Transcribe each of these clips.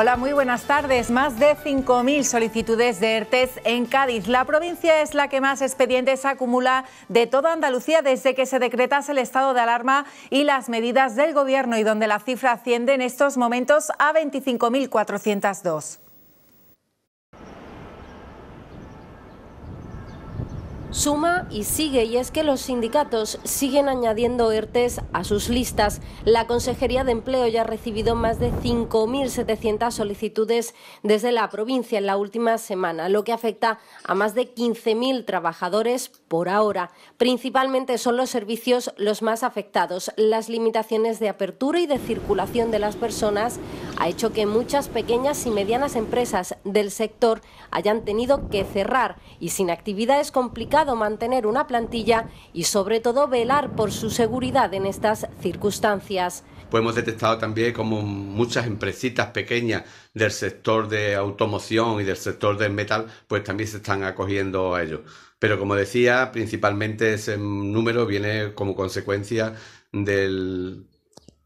Hola, muy buenas tardes. Más de 5.000 solicitudes de ERTES en Cádiz. La provincia es la que más expedientes acumula de toda Andalucía desde que se decretase el estado de alarma y las medidas del Gobierno y donde la cifra asciende en estos momentos a 25.402. suma y sigue, y es que los sindicatos siguen añadiendo ERTES a sus listas. La Consejería de Empleo ya ha recibido más de 5.700 solicitudes desde la provincia en la última semana, lo que afecta a más de 15.000 trabajadores por ahora. Principalmente son los servicios los más afectados. Las limitaciones de apertura y de circulación de las personas ha hecho que muchas pequeñas y medianas empresas del sector hayan tenido que cerrar y sin actividades complicadas mantener una plantilla y sobre todo velar por su seguridad en estas circunstancias. Pues hemos detectado también como muchas empresitas pequeñas del sector de automoción y del sector del metal, pues también se están acogiendo a ello. Pero como decía, principalmente ese número viene como consecuencia del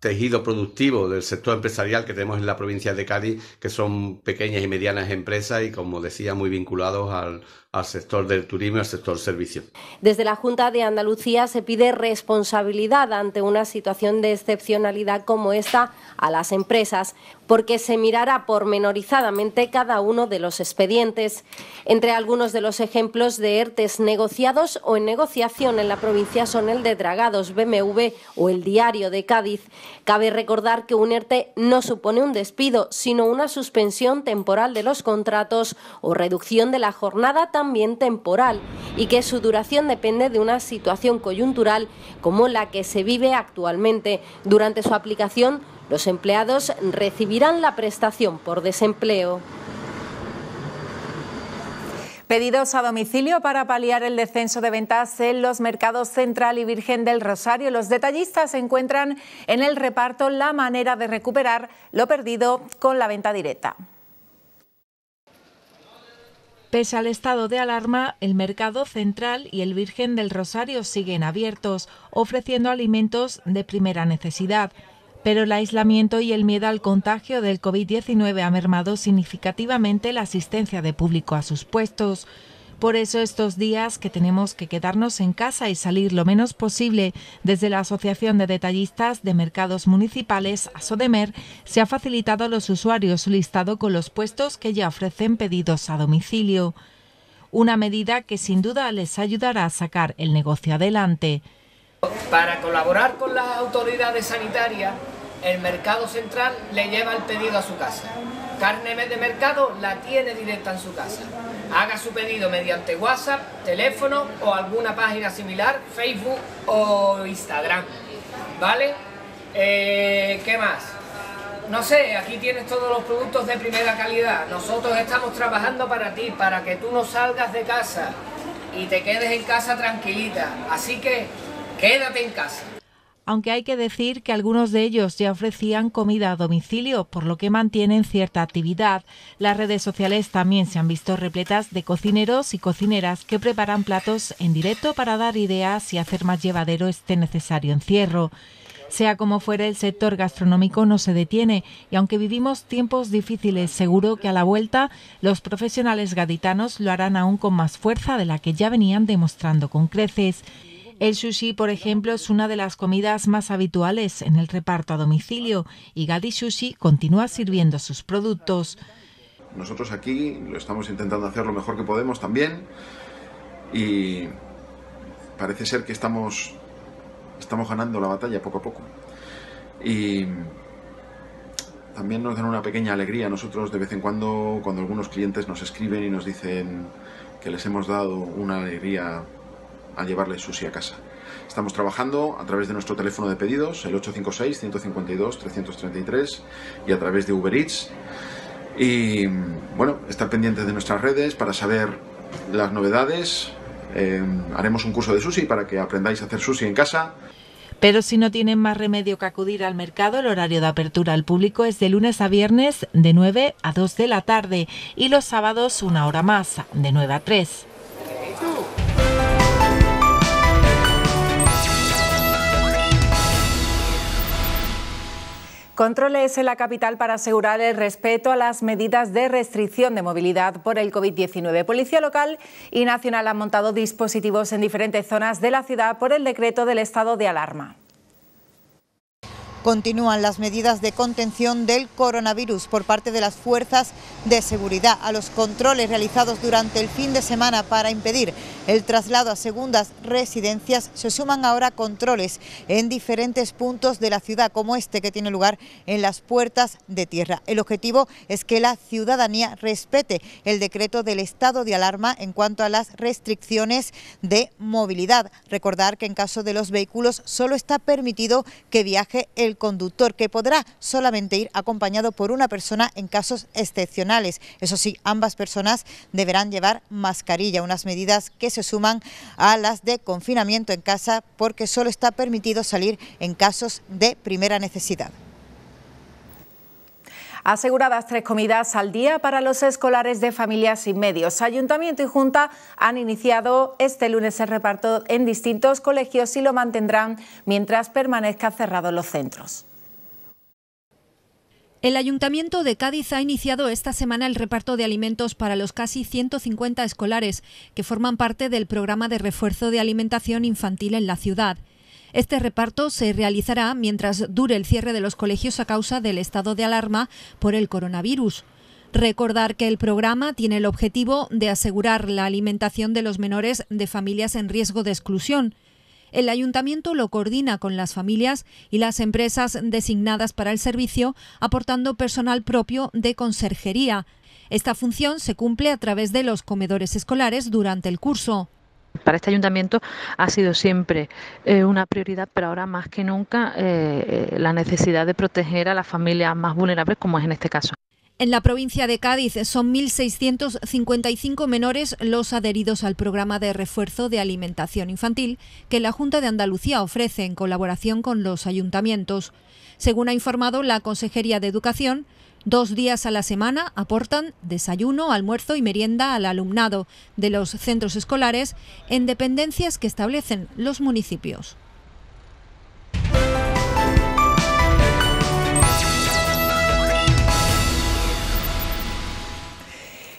tejido productivo del sector empresarial que tenemos en la provincia de Cádiz, que son pequeñas y medianas empresas y, como decía, muy vinculados al, al sector del turismo y al sector servicio. Desde la Junta de Andalucía se pide responsabilidad ante una situación de excepcionalidad como esta a las empresas, porque se mirará pormenorizadamente cada uno de los expedientes. Entre algunos de los ejemplos de ERTES negociados o en negociación en la provincia son el de Dragados, BMW o el Diario de Cádiz. Cabe recordar que un ERTE no supone un despido, sino una suspensión temporal de los contratos o reducción de la jornada también temporal y que su duración depende de una situación coyuntural como la que se vive actualmente. Durante su aplicación, los empleados recibirán la prestación por desempleo. Pedidos a domicilio para paliar el descenso de ventas en los mercados Central y Virgen del Rosario. Los detallistas encuentran en el reparto la manera de recuperar lo perdido con la venta directa. Pese al estado de alarma, el Mercado Central y el Virgen del Rosario siguen abiertos, ofreciendo alimentos de primera necesidad. Pero el aislamiento y el miedo al contagio del COVID-19 ha mermado significativamente la asistencia de público a sus puestos. Por eso estos días que tenemos que quedarnos en casa y salir lo menos posible, desde la Asociación de Detallistas de Mercados Municipales, ASODEMER, se ha facilitado a los usuarios listado con los puestos que ya ofrecen pedidos a domicilio. Una medida que sin duda les ayudará a sacar el negocio adelante. Para colaborar con las autoridades sanitarias, el mercado central le lleva el pedido a su casa. Carne de mercado la tiene directa en su casa. Haga su pedido mediante WhatsApp, teléfono o alguna página similar, Facebook o Instagram. ¿Vale? Eh, ¿Qué más? No sé, aquí tienes todos los productos de primera calidad. Nosotros estamos trabajando para ti, para que tú no salgas de casa y te quedes en casa tranquilita. Así que quédate en casa aunque hay que decir que algunos de ellos ya ofrecían comida a domicilio, por lo que mantienen cierta actividad. Las redes sociales también se han visto repletas de cocineros y cocineras que preparan platos en directo para dar ideas y hacer más llevadero este necesario encierro. Sea como fuera el sector gastronómico no se detiene y aunque vivimos tiempos difíciles, seguro que a la vuelta los profesionales gaditanos lo harán aún con más fuerza de la que ya venían demostrando con creces. El sushi, por ejemplo, es una de las comidas más habituales en el reparto a domicilio y Gadi Sushi continúa sirviendo sus productos. Nosotros aquí lo estamos intentando hacer lo mejor que podemos también y parece ser que estamos, estamos ganando la batalla poco a poco. Y también nos dan una pequeña alegría nosotros de vez en cuando cuando algunos clientes nos escriben y nos dicen que les hemos dado una alegría a llevarle sushi a casa. Estamos trabajando a través de nuestro teléfono de pedidos, el 856-152-333, y a través de Uber Eats. Y bueno, estar pendientes de nuestras redes para saber las novedades. Em, haremos un curso de sushi para que aprendáis a hacer sushi en casa. Pero si no tienen más remedio que acudir al mercado, el horario de apertura al público es de lunes a viernes de 9 a 2 de la tarde y los sábados una hora más, de 9 a 3. Controles en la capital para asegurar el respeto a las medidas de restricción de movilidad por el COVID-19. Policía local y nacional han montado dispositivos en diferentes zonas de la ciudad por el decreto del estado de alarma. Continúan las medidas de contención del coronavirus por parte de las fuerzas de seguridad a los controles realizados durante el fin de semana para impedir el traslado a segundas residencias. Se suman ahora controles en diferentes puntos de la ciudad, como este que tiene lugar en las puertas de tierra. El objetivo es que la ciudadanía respete el decreto del estado de alarma en cuanto a las restricciones de movilidad. Recordar que en caso de los vehículos solo está permitido que viaje el conductor, que podrá solamente ir acompañado por una persona en casos excepcionales. Eso sí, ambas personas deberán llevar mascarilla, unas medidas que se suman a las de confinamiento en casa porque solo está permitido salir en casos de primera necesidad. Aseguradas tres comidas al día para los escolares de familias sin medios. Ayuntamiento y Junta han iniciado este lunes el reparto en distintos colegios y lo mantendrán mientras permanezcan cerrados los centros. El Ayuntamiento de Cádiz ha iniciado esta semana el reparto de alimentos para los casi 150 escolares que forman parte del programa de refuerzo de alimentación infantil en la ciudad. Este reparto se realizará mientras dure el cierre de los colegios a causa del estado de alarma por el coronavirus. Recordar que el programa tiene el objetivo de asegurar la alimentación de los menores de familias en riesgo de exclusión. El ayuntamiento lo coordina con las familias y las empresas designadas para el servicio, aportando personal propio de conserjería. Esta función se cumple a través de los comedores escolares durante el curso. Para este ayuntamiento ha sido siempre eh, una prioridad, pero ahora más que nunca eh, eh, la necesidad de proteger a las familias más vulnerables, como es en este caso. En la provincia de Cádiz son 1.655 menores los adheridos al programa de refuerzo de alimentación infantil que la Junta de Andalucía ofrece en colaboración con los ayuntamientos. Según ha informado la Consejería de Educación, Dos días a la semana aportan desayuno, almuerzo y merienda al alumnado de los centros escolares en dependencias que establecen los municipios.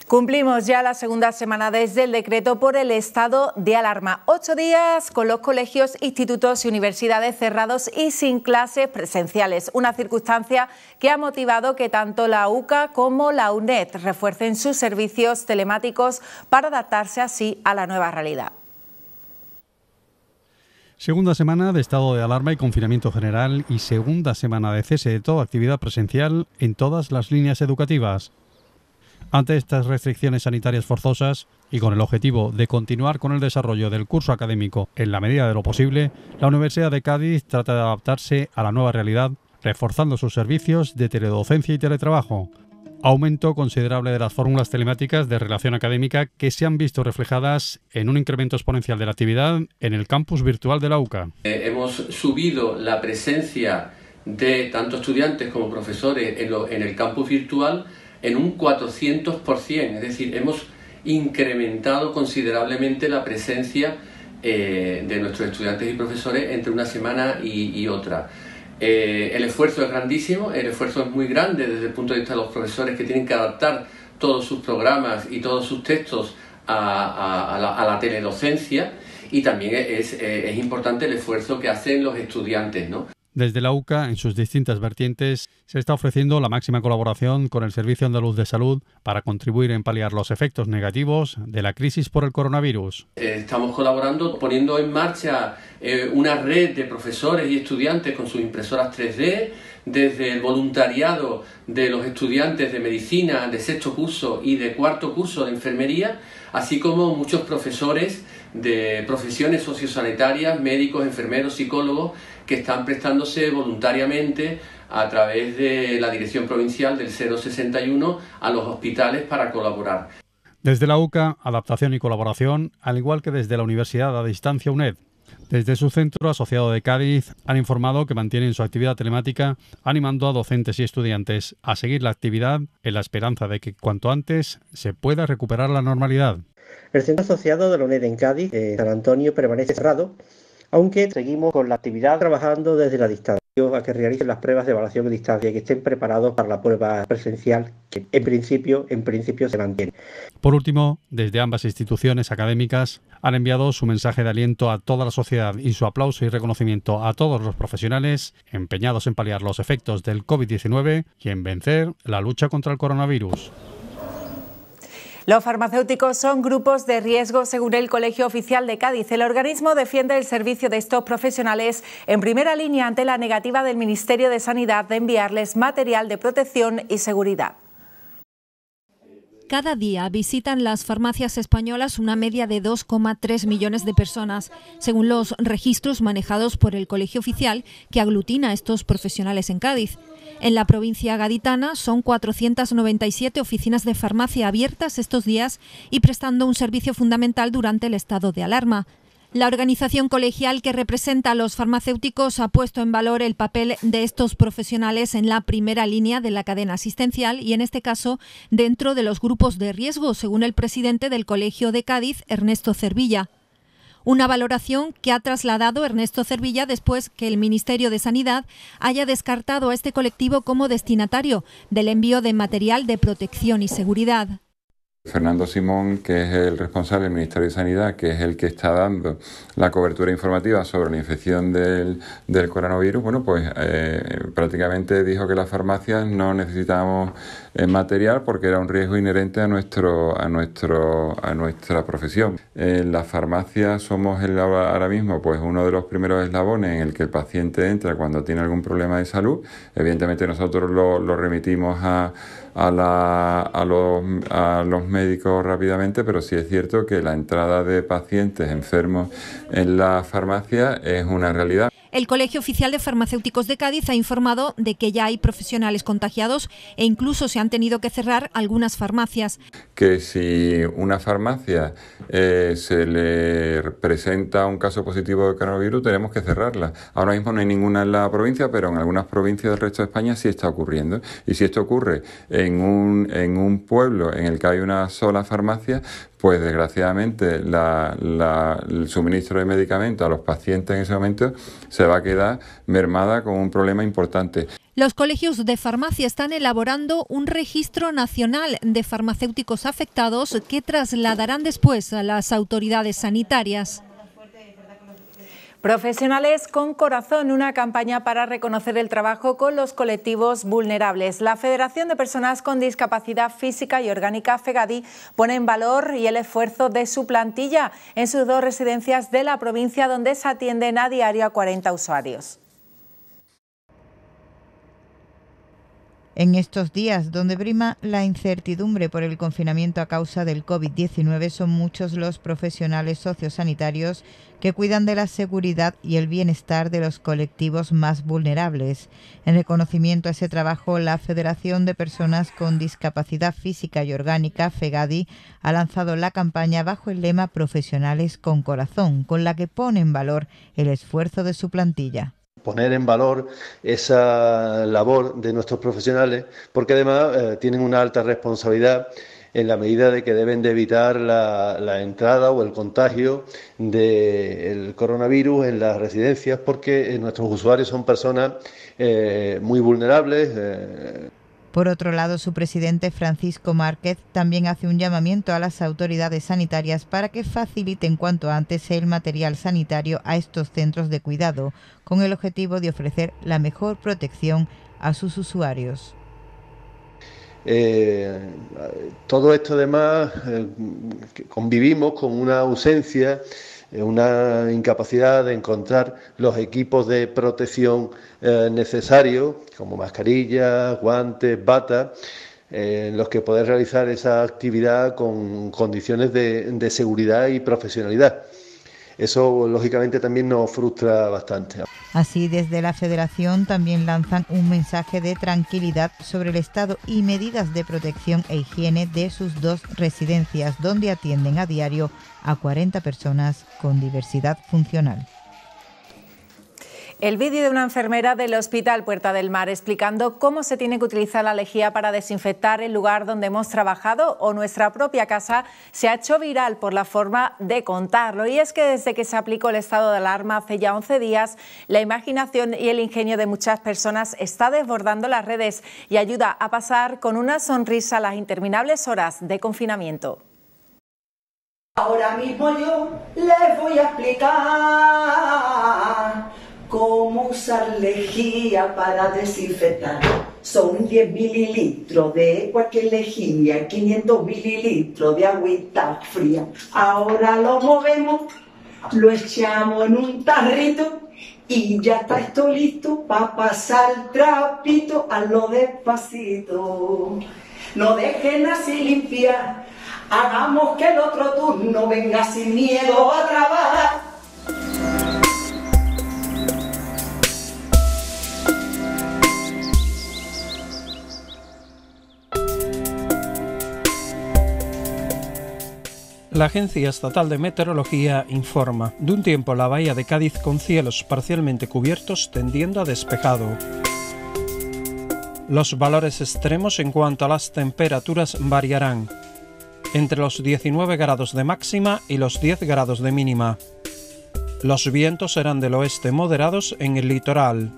Cumplimos ya la segunda semana desde el decreto por el estado de alarma. Ocho días con los colegios, institutos y universidades cerrados y sin clases presenciales. Una circunstancia que ha motivado que tanto la UCA como la UNED refuercen sus servicios telemáticos para adaptarse así a la nueva realidad. Segunda semana de estado de alarma y confinamiento general y segunda semana de cese de toda actividad presencial en todas las líneas educativas. Ante estas restricciones sanitarias forzosas y con el objetivo de continuar con el desarrollo del curso académico en la medida de lo posible, la Universidad de Cádiz trata de adaptarse a la nueva realidad, reforzando sus servicios de teledocencia y teletrabajo, aumento considerable de las fórmulas telemáticas de relación académica que se han visto reflejadas en un incremento exponencial de la actividad en el campus virtual de la UCA. Eh, hemos subido la presencia de tanto estudiantes como profesores en el campus virtual en un 400%, es decir, hemos incrementado considerablemente la presencia eh, de nuestros estudiantes y profesores entre una semana y, otra. Eh, el esfuerzo es grandísimo, el esfuerzo es muy grande desde el punto de vista de los profesores que tienen que adaptar todos sus programas y todos sus textos a, la, teledocencia y también es, es, importante el esfuerzo que hacen los estudiantes, ¿no? Desde la UCA, en sus distintas vertientes, se está ofreciendo la máxima colaboración con el Servicio Andaluz de Salud para contribuir en paliar los efectos negativos de la crisis por el coronavirus. Eh, estamos colaborando poniendo en marcha eh, una red de profesores y estudiantes con sus impresoras 3D, desde el voluntariado de los estudiantes de medicina de sexto curso y de cuarto curso de enfermería, así como muchos profesores de profesiones sociosanitarias, médicos, enfermeros, psicólogos, que están prestándose voluntariamente a través de la Dirección Provincial del 061 a los hospitales para colaborar. Desde la UCA, Adaptación y Colaboración, al igual que desde la Universidad a Distancia UNED, desde su centro asociado de Cádiz han informado que mantienen su actividad telemática animando a docentes y estudiantes a seguir la actividad en la esperanza de que cuanto antes se pueda recuperar la normalidad. El centro asociado de la UNED en Cádiz, eh, San Antonio, permanece cerrado aunque seguimos con la actividad trabajando desde la distancia a que realicen las pruebas de evaluación a distancia y que estén preparados para la prueba presencial que en principio, en principio se mantiene. Por último, desde ambas instituciones académicas han enviado su mensaje de aliento a toda la sociedad y su aplauso y reconocimiento a todos los profesionales empeñados en paliar los efectos del COVID-19 y en vencer la lucha contra el coronavirus. Los farmacéuticos son grupos de riesgo según el Colegio Oficial de Cádiz. El organismo defiende el servicio de estos profesionales en primera línea ante la negativa del Ministerio de Sanidad de enviarles material de protección y seguridad. Cada día visitan las farmacias españolas una media de 2,3 millones de personas, según los registros manejados por el Colegio Oficial que aglutina a estos profesionales en Cádiz. En la provincia gaditana son 497 oficinas de farmacia abiertas estos días y prestando un servicio fundamental durante el estado de alarma. La organización colegial que representa a los farmacéuticos ha puesto en valor el papel de estos profesionales en la primera línea de la cadena asistencial y, en este caso, dentro de los grupos de riesgo, según el presidente del Colegio de Cádiz, Ernesto Cervilla. Una valoración que ha trasladado Ernesto Cervilla después que el Ministerio de Sanidad haya descartado a este colectivo como destinatario del envío de material de protección y seguridad. Fernando Simón, que es el responsable del Ministerio de Sanidad, que es el que está dando la cobertura informativa sobre la infección del, del coronavirus, bueno, pues eh, prácticamente dijo que las farmacias no necesitábamos eh, material porque era un riesgo inherente a, nuestro, a, nuestro, a nuestra profesión. ...en las farmacias somos el, ahora mismo pues uno de los primeros eslabones en el que el paciente entra cuando tiene algún problema de salud. Evidentemente nosotros lo remitimos a a, la, a, los, a, los, médicos rápidamente, pero sí es cierto que la entrada de pacientes enfermos en la farmacia es una realidad. El Colegio Oficial de Farmacéuticos de Cádiz ha informado de que ya hay profesionales contagiados e incluso se han tenido que cerrar algunas farmacias. Que si una farmacia eh, se le presenta un caso positivo de coronavirus, tenemos que cerrarla. Ahora mismo no hay ninguna en la provincia, pero en algunas provincias del resto de España sí está ocurriendo. Y si esto ocurre en un, en un pueblo en el que hay una sola farmacia, pues desgraciadamente el suministro de medicamentos a los pacientes en ese momento se va a quedar mermada con un problema importante. Los colegios de farmacia están elaborando un registro nacional de farmacéuticos afectados que trasladarán después a las autoridades sanitarias. Profesionales con Corazón, una campaña para reconocer el trabajo con los colectivos vulnerables. La Federación de Personas con Discapacidad Física y Orgánica, FEGADI, pone en valor y el esfuerzo de su plantilla en sus dos residencias de la provincia donde se atienden a diario a 40 usuarios. En estos días, donde prima la incertidumbre por el confinamiento a causa del COVID-19, son muchos los profesionales sociosanitarios que cuidan de la seguridad y el bienestar de los colectivos más vulnerables. En reconocimiento a ese trabajo, la Federación de Personas con Discapacidad Física y Orgánica, FEGADI, ha lanzado la campaña bajo el lema Profesionales con Corazón, con la que pone en valor el esfuerzo de su plantilla poner en valor esa labor de nuestros profesionales, porque además eh, tienen una alta responsabilidad en la medida de que deben de evitar la, entrada o el contagio del coronavirus en las residencias, porque eh, nuestros usuarios son personas eh, muy vulnerables, por otro lado, su presidente Francisco Márquez también hace un llamamiento a las autoridades sanitarias para que faciliten cuanto antes el material sanitario a estos centros de cuidado, con el objetivo de ofrecer la mejor protección a sus usuarios. Eh, todo esto además eh, convivimos con una ausencia una incapacidad de encontrar los equipos de protección eh, necesarios, como mascarillas, guantes, bata, eh, en los que poder realizar esa actividad con condiciones de seguridad y profesionalidad. Eso lógicamente también nos frustra bastante. Así desde la federación también lanzan un mensaje de tranquilidad sobre el estado y medidas de protección e higiene de sus dos residencias donde atienden a diario a 40 personas con diversidad funcional. El vídeo de una enfermera del Hospital Puerta del Mar explicando cómo se tiene que utilizar la lejía para desinfectar el lugar donde hemos trabajado o nuestra propia casa se ha hecho viral por la forma de contarlo. Y es que desde que se aplicó el estado de alarma hace ya 11 días, la imaginación y el ingenio de muchas personas está desbordando las redes y ayuda a pasar con una sonrisa las interminables horas de confinamiento. Ahora mismo yo les voy a explicar cómo usar lejía para desinfectar. Son 10 mililitros de cualquier lejía, 500 mililitros de agüita fría. Ahora lo movemos, lo echamos en un tarrito y ya está esto listo para pasar trapito a lo despacito. No dejen así limpiar, hagamos que el otro turno venga sin miedo a trabajar. La Agencia Estatal de Meteorología informa de un tiempo la bahía de Cádiz con cielos parcialmente cubiertos tendiendo a despejado. Los valores extremos en cuanto a las temperaturas variarán entre los 19 grados de máxima y los 10 grados de mínima. Los vientos serán del oeste moderados en el litoral.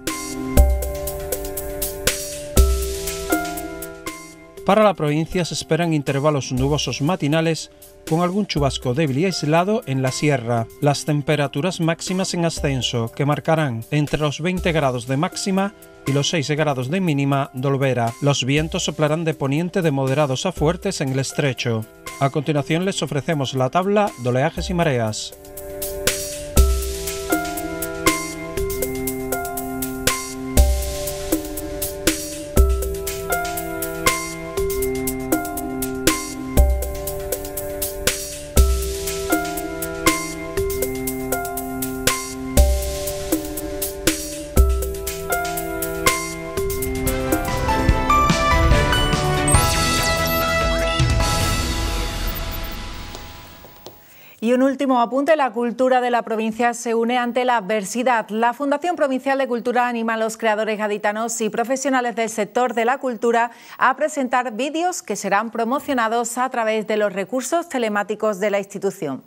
Para la provincia se esperan intervalos nubosos matinales con algún chubasco débil y aislado en la sierra. Las temperaturas máximas en ascenso que marcarán entre los 20 grados de máxima y los 6 grados de mínima dolvera. Los vientos soplarán de poniente de moderados a fuertes en el estrecho. A continuación les ofrecemos la tabla de oleajes y mareas. un último apunte, la cultura de la provincia se une ante la adversidad. La Fundación Provincial de Cultura anima a los creadores gaditanos y profesionales del sector de la cultura a presentar vídeos que serán promocionados a través de los recursos telemáticos de la institución.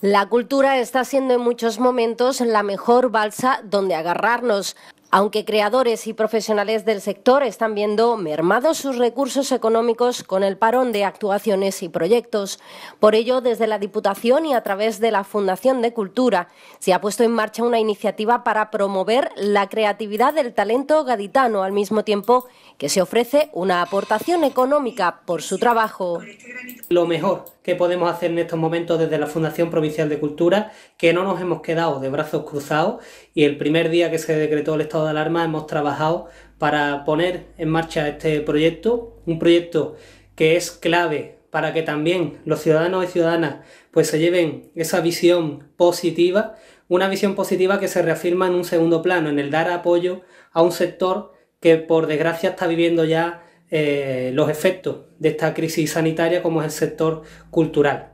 La cultura está siendo en muchos momentos la mejor balsa donde agarrarnos aunque creadores y profesionales del sector están viendo mermados sus recursos económicos con el parón de actuaciones y proyectos. Por ello, desde la Diputación y a través de la Fundación de Cultura se ha puesto en marcha una iniciativa para promover la creatividad del talento gaditano, al mismo tiempo que se ofrece una aportación económica por su trabajo. Lo mejor que podemos hacer en estos momentos desde la Fundación Provincial de Cultura, que no nos hemos quedado de brazos cruzados y el primer día que se decretó el estado de alarma hemos trabajado para poner en marcha este proyecto, un proyecto que es clave para que también los ciudadanos y ciudadanas pues se lleven esa visión positiva, una visión positiva que se reafirma en un segundo plano, en el dar apoyo a un sector que por desgracia está viviendo ya eh, los efectos de esta crisis sanitaria como es el sector cultural.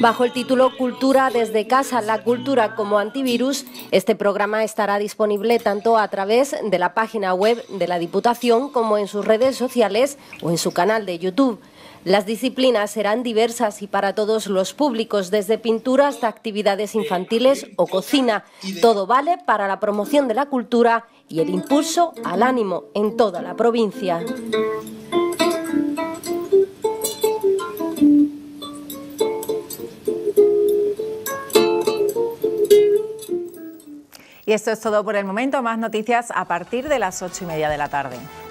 Bajo el título Cultura desde casa, la cultura como antivirus, este programa estará disponible tanto a través de la página web de la Diputación como en sus redes sociales o en su canal de YouTube. Las disciplinas serán diversas y para todos los públicos, desde pintura hasta actividades infantiles o cocina. Todo vale para la promoción de la cultura y el impulso al ánimo en toda la provincia. Y esto es todo por el momento. Más noticias a partir de las ocho y media de la tarde.